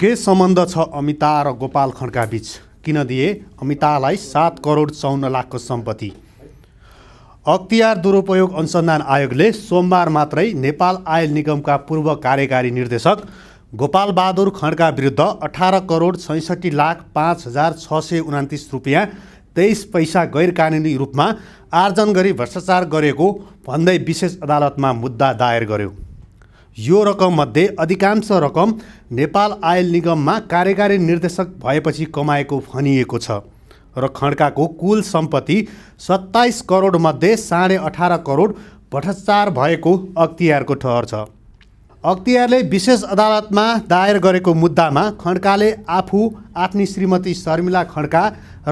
के सम्बन्ध छ अमिता र गोपाल खड्का बिच किन दिए अमितालाई सात करोड चौन्न लाखको सम्पत्ति अख्तियार दुरुपयोग अनुसन्धान आयोगले सोमबार मात्रै नेपाल आयल निगमका पूर्व कार्यकारी निर्देशक गोपाल बहादुर खड्का विरुद्ध अठार करोड छैसठी लाख पाँच हजार छ सय उनातिस रुपियाँ तेइस पैसा गैरकानुनी रूपमा आर्जन गरी भ्रष्टाचार गरेको भन्दै विशेष अदालतमा मुद्दा दायर गर्यो यो रकममध्ये अधिकांश रकम नेपाल आयल निगममा कार्यकारी निर्देशक भएपछि कमाएको भनिएको छ र खड्काको कुल सम्पत्ति सत्ताइस करोडमध्ये साढे अठार करोड भ्रष्टाचार भएको अख्तियारको ठहर छ अख्तियारले विशेष अदालतमा दायर गरेको मुद्दामा खड्काले आफू आफ्नी श्रीमती शर्मिला खड्का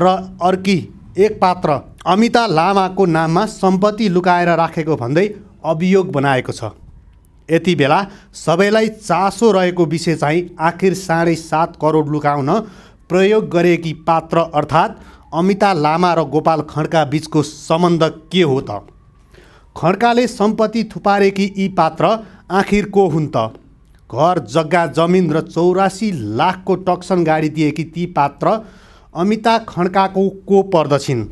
र अर्की एक पात्र अमिता लामाको नाममा सम्पत्ति लुकाएर राखेको भन्दै अभियोग बनाएको छ यति बेला सबैलाई चासो रहेको विषय चाहिँ आखिर साढे सात करोड लुकाउन प्रयोग गरेकी पात्र अर्थात् अमिता लामा र गोपाल खड्का बिचको सम्बन्ध के हो त खड्काले सम्पत्ति थुपारेकी यी पात्र आखिर को हुन् त घर जग्गा जमिन र चौरासी लाखको टक्सन गाडी दिएकी ती पात्र अमिता खड्काको को पर्दछिन्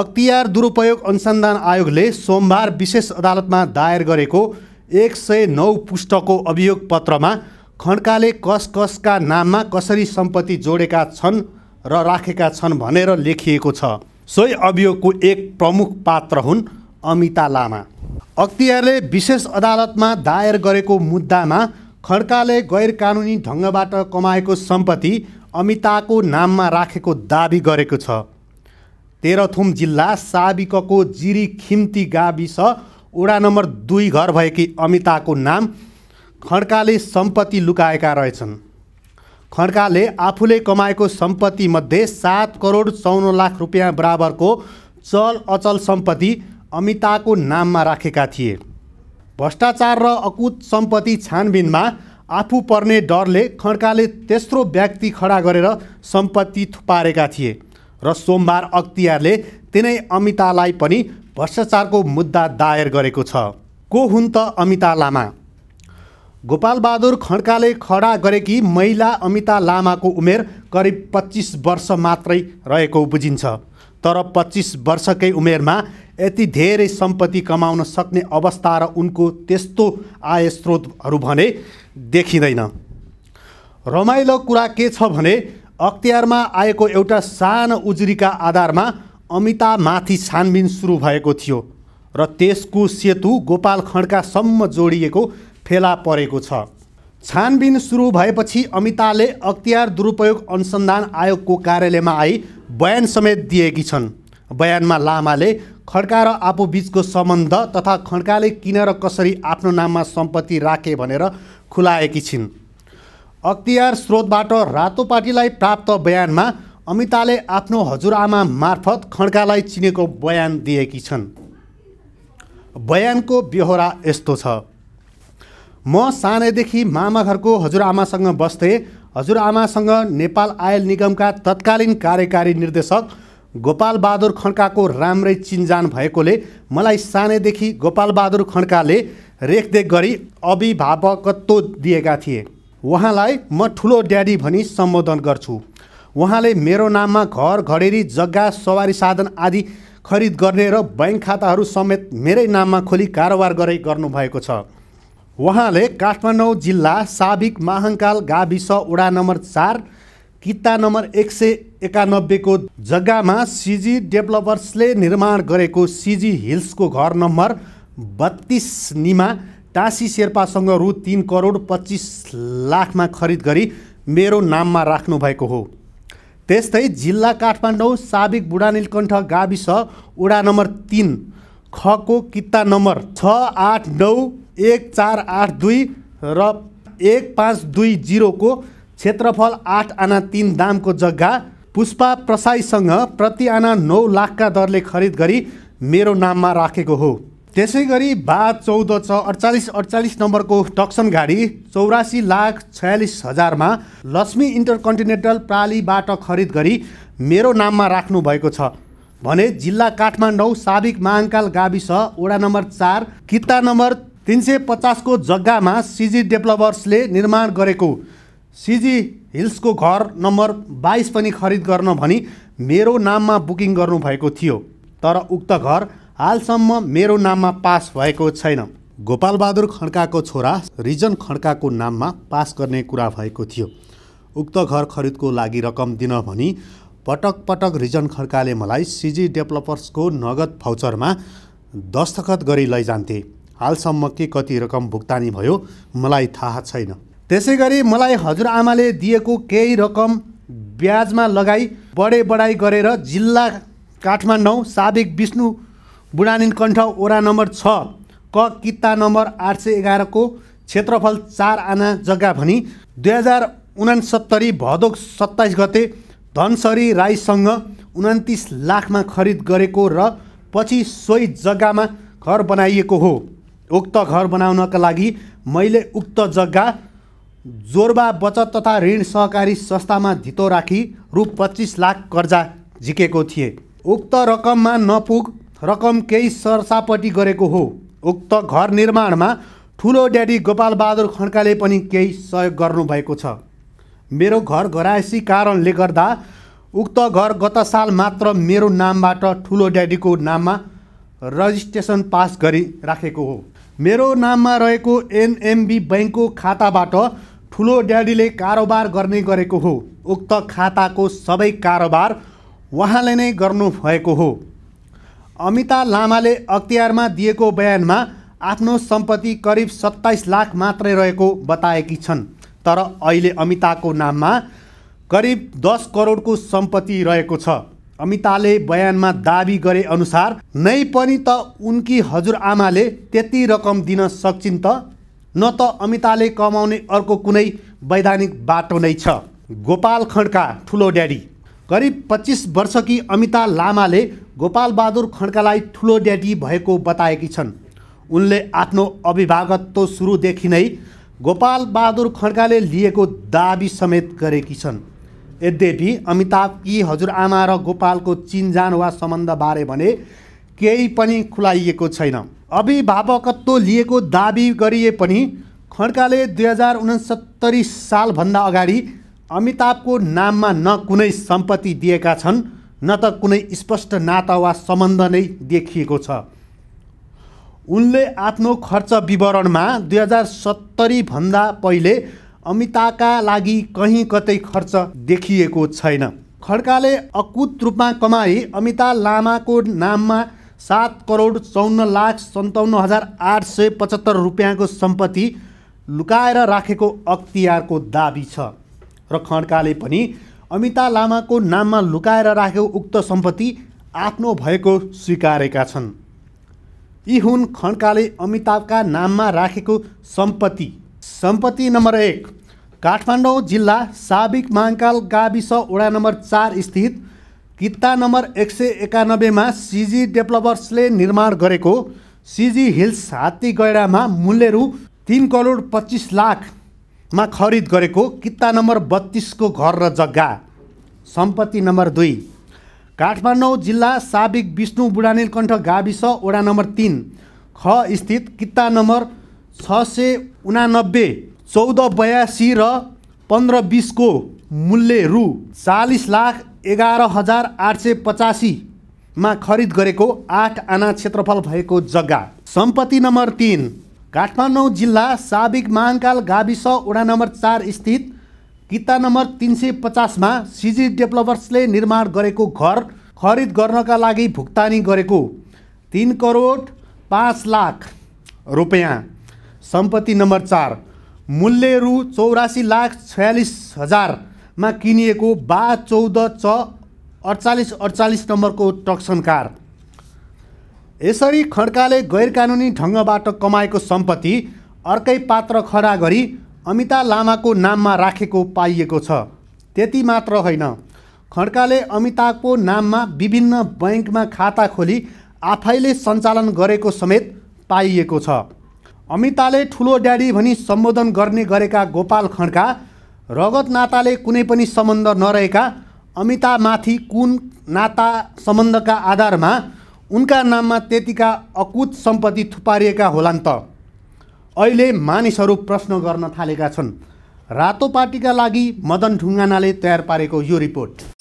अख्तियार दुरुपयोग अनुसन्धान आयोगले सोमबार विशेष अदालतमा दायर गरेको एक सय नौ अभियोग पत्रमा खड्काले कस कसका नाममा कसरी सम्पत्ति जोडेका छन् र राखेका छन् भनेर लेखिएको छ सोही अभियोगको एक प्रमुख पात्र हुन् अमिता लामा अख्तियारले विशेष अदालतमा दायर गरेको मुद्दामा खड्काले गैर कानुनी ढङ्गबाट कमाएको सम्पत्ति अमिताको नाममा राखेको दावी गरेको छ तेह्रथुम जिल्ला साबिकको जिरी खिम्ती गाविस वडा नम्बर दुई घर भएकी अमिताको नाम खड्काले सम्पत्ति लुकाएका रहेछन् खड्काले आफूले कमाएको सम्पत्तिमध्ये सात करोड चौन लाख रुपियाँ बराबरको चल अचल सम्पत्ति अमिताको नाममा राखेका थिए भ्रष्टाचार र अकुत सम्पत्ति छानबिनमा आफू पर्ने डरले खड्काले तेस्रो व्यक्ति खडा गरेर सम्पत्ति थुपारेका थिए र सोमबार अख्तियारले तिनै अमितालाई पनि भ्रष्टाचारको मुद्दा दायर गरेको छ को हुन् त अमिता लामा गोपालबहादुर खड्काले खडा गरेकी महिला अमिता लामाको उमेर करिब पच्चिस वर्ष मात्रै रहेको बुझिन्छ तर पच्चिस वर्षकै उमेरमा यति धेरै सम्पत्ति कमाउन सक्ने अवस्था र उनको त्यस्तो आय स्रोतहरू भने देखिँदैन रमाइलो कुरा के छ भने अख्तियारमा आएको एउटा सानो उजुरीका आधारमा अमितामाथि छानबिन सुरु भएको थियो र त्यसको सेतु गोपाल खड्कासम्म जोडिएको फेला परेको छ छानबिन सुरु भएपछि अमिताले अख्तियार दुरुपयोग अनुसन्धान आयोगको कार्यालयमा आई बयान समेत दिएकी छन् बयानमा लामाले खड्का र आफू बिचको सम्बन्ध तथा खड्काले किन र कसरी आफ्नो नाममा सम्पत्ति राखे भनेर खुलाएकी छिन् अख्तियार स्रोतबाट रातो पार्टीलाई प्राप्त बयानमा अमिताले आफ्नो हजुरआमा मार्फत खड्कालाई चिनेको बयान दिएकी छन् बयानको बेहोरा यस्तो छ म सानैदेखि मामा घरको हजुरआमासँग बस्थेँ हजुरआमासँग नेपाल आयल निगमका तत्कालीन कार्यकारी निर्देशक गोपाल बहादुर खड्काको राम्रै चिन्जान भएकोले मलाई सानैदेखि गोपालबहादुर खड्काले रेखदेख गरी अभिभावकत्व दिएका थिए उहाँलाई म ठुलो ड्याडी भनी सम्बोधन गर्छु उहाँले मेरो नाममा घर घडेरी जग्गा सवारी साधन आदि खरिद गर्ने र ब्याङ्क खाताहरू समेत मेरै नाममा खोली कारोबार गरे गर्नुभएको छ उहाँले काठमाडौँ जिल्ला साबिक महाङ्काल गाविस वडा नम्बर चार किता नम्बर एक सय एकानब्बेको जग्गामा सिजी डेभलपर्सले निर्माण गरेको सिजी हिल्सको घर नम्बर बत्तिस निमा टाँसी शेर्पासँग रु तिन करोड पच्चिस लाखमा खरिद गरी मेरो नाममा राख्नुभएको हो त्यस्तै जिल्ला काठमाडौँ साबिक बुढानीलकण्ठ गाविस वडा नम्बर तिन खको किता नम्बर छ आठ नौ एक चार आठ दुई र एक पाँच दुई जिरोको क्षेत्रफल आठ आना तिन दामको जग्गा पुष्पा प्रसाईसँग प्रति आना नौ लाखका दरले खरिद गरी मेरो नाममा राखेको हो त्यसै गरी बा चौध छ अडचालिस अडचालिस नम्बरको टक्सन गाडी चौरासी लाख छयालिस हजारमा लक्ष्मी इन्टरकन्टिनेन्टल प्रालीबाट खरिद गरी मेरो नाममा राख्नुभएको छ भने जिल्ला काठमाडौँ साबिक महाङ्काल गाविस वडा नम्बर चार किता नम्बर तिन सय पचासको जग्गामा सिजी डेभलपर्सले निर्माण गरेको सिजी हिल्सको घर नम्बर बाइस पनि खरिद गर्न भनी मेरो नाममा बुकिङ गर्नुभएको थियो तर उक्त घर हालसम्म मेरो नाममा पास भएको छैन गोपालबहादुर खड्काको छोरा रिजन खड्काको नाममा पास गर्ने कुरा भएको थियो उक्त घर खरिदको लागि रकम दिन भनी पटक पटक रिजन खड्काले मलाई सिजी डेभलपर्सको नगद फौचरमा दस्तखत गरी लैजान्थे हालसम्म के कति रकम भुक्तानी भयो मलाई थाहा छैन त्यसै गरी मलाई हजुरआमाले दिएको केही रकम ब्याजमा लगाई बढे बढाइ गरेर जिल्ला काठमाडौँ साबिक विष्णु कण्ठ ओरा नम्बर छ क किता नम्बर आठ सय एघारको क्षेत्रफल चार आना जग्गा भनी दुई हजार उनासत्तरी भदौ सत्ताइस गते धनसरी राईसँग उन्तिस लाखमा खरिद गरेको र पछि सोही जग्गामा घर बनाइएको हो उक्त घर बनाउनका लागि मैले उक्त जग्गा जोरबा बचत तथा ऋण सहकारी संस्थामा धितो राखी रु पच्चिस लाख कर्जा झिकेको थिएँ उक्त रकममा नपुग रकम केही सरसापट्टि गरेको हो उक्त घर निर्माणमा ठुलो ड्याडी गोपालबहादुर खड्काले पनि केही सहयोग गर्नुभएको छ मेरो घर घरायसी कारणले गर्दा उक्त घर गत साल मात्र मेरो नामबाट ठुलो ड्याडीको नाममा रजिस्ट्रेसन पास गरी राखेको हो मेरो नाममा रहेको एनएमबी ब्याङ्कको खाताबाट ठुलो ड्याडीले कारोबार गर्ने गरेको हो उक्त खाताको सबै कारोबार उहाँले नै गर्नुभएको हो अमिता लामाले अख्तियारमा दिएको बयानमा आफ्नो सम्पत्ति करिब सत्ताइस लाख मात्रै रहेको बताएकी छन् तर अहिले अमिताको नाममा करिब दस करोडको सम्पत्ति रहेको छ अमिताले बयानमा दावी गरे अनुसार नै पनि त उनकी हजुरआमाले त्यति रकम दिन सक्छिन् त न त अमिताले कमाउने अर्को कुनै वैधानिक बाटो नै छ गोपाल खड्का ठुलो ड्याडी करिब पच्चिस वर्षकी अमिता लामाले गोपाल बहादुर खड्कालाई ठुलो ड्याडी भएको बताएकी छन् उनले आफ्नो अभिभावकत्व सुरुदेखि नै गोपाल बहादुर खड्काले लिएको दाबी समेत गरेकी छन् यद्यपि अमिताभ यी हजुरआमा र गोपालको चिनजान वा सम्बन्धबारे भने केही पनि खुलाइएको छैन अभिभावकत्व लिएको दाबी गरिए पनि खड्काले दुई हजार उनसत्तरी सालभन्दा अगाडि अमिताभको नाममा न कुनै सम्पत्ति दिएका छन् न त कुनै स्पष्ट नाता वा सम्बन्ध नै देखिएको छ उनले आफ्नो खर्च विवरणमा दुई हजार सत्तरीभन्दा पहिले अमिताका लागि कहीँ कतै खर्च देखिएको छैन खड्काले अकुत रूपमा कमाई अमिता लामाको नाममा सात करोड चौन्न लाख सन्ताउन्न हजार आठ सय पचहत्तर रुपियाँको सम्पत्ति लुकाएर राखेको अख्तियारको दाबी छ र खड्काले पनि अमिता लामाको नाममा लुकाएर राखेको उक्त सम्पत्ति आफ्नो भएको स्वीकारेका छन् यी हुन् खड्काले अमिताभका नाममा राखेको सम्पत्ति सम्पत्ति नम्बर एक काठमाडौँ जिल्ला साबिक महाङ्काल गाविस वडा नम्बर चार स्थित किता नम्बर एक सय एकानब्बेमा सिजी डेभलपर्सले निर्माण गरेको सिजी हिल्स हात्ती गैडामा मूल्य रु तिन करोड पच्चिस लाख मा खरिद गरेको किता नम्बर बत्तिसको घर र जग्गा सम्पत्ति नम्बर दुई काठमाडौँ जिल्ला साबिक विष्णु बुढानीलकण्ठ गाविस ओडा नम्बर तिन ख स्थित किता नम्बर छ सय उनानब्बे चौध बयासी र पन्ध्र बिसको मूल्य रु चालिस लाख एघार हजार आठ सय पचासीमा खरिद गरेको आठ आना क्षेत्रफल भएको जग्गा सम्पत्ति नम्बर तिन काठमाडौँ जिल्ला साबिक महाङ्काल गाविस वडा नम्बर चार स्थित किता नम्बर तिन सय पचासमा सिजी डेभलपर्सले निर्माण गरेको घर खरिद गर्नका लागि भुक्तानी गरेको तिन करोड पाँच लाख रुपियाँ सम्पत्ति नम्बर चार मूल्य रु चौरासी लाख छयालिस हजारमा किनिएको बा चौध छ अडचालिस अडचालिस नम्बरको टक्सन कार यसरी खड्काले गैर कानुनी ढङ्गबाट कमाएको सम्पत्ति अर्कै पात्र खडा गरी अमिता लामाको नाममा राखेको पाइएको छ त्यति मात्र होइन खड्काले अमिताको नाममा विभिन्न बैङ्कमा खाता खोली आफैले सञ्चालन गरेको समेत पाइएको छ अमिताले ठुलो ड्याडी भनी सम्बोधन गर्ने गरेका गोपाल खड्का रगत नाताले कुनै पनि सम्बन्ध नरहेका अमितामाथि कुन नाता सम्बन्धका आधारमा उनका नाममा त्यतिका अकुत सम्पत्ति थुपारिएका होलान् त अहिले मानिसहरू प्रश्न गर्न थालेका छन् रातो पार्टीका लागि मदन ढुङ्गानाले तयार पारेको यो रिपोर्ट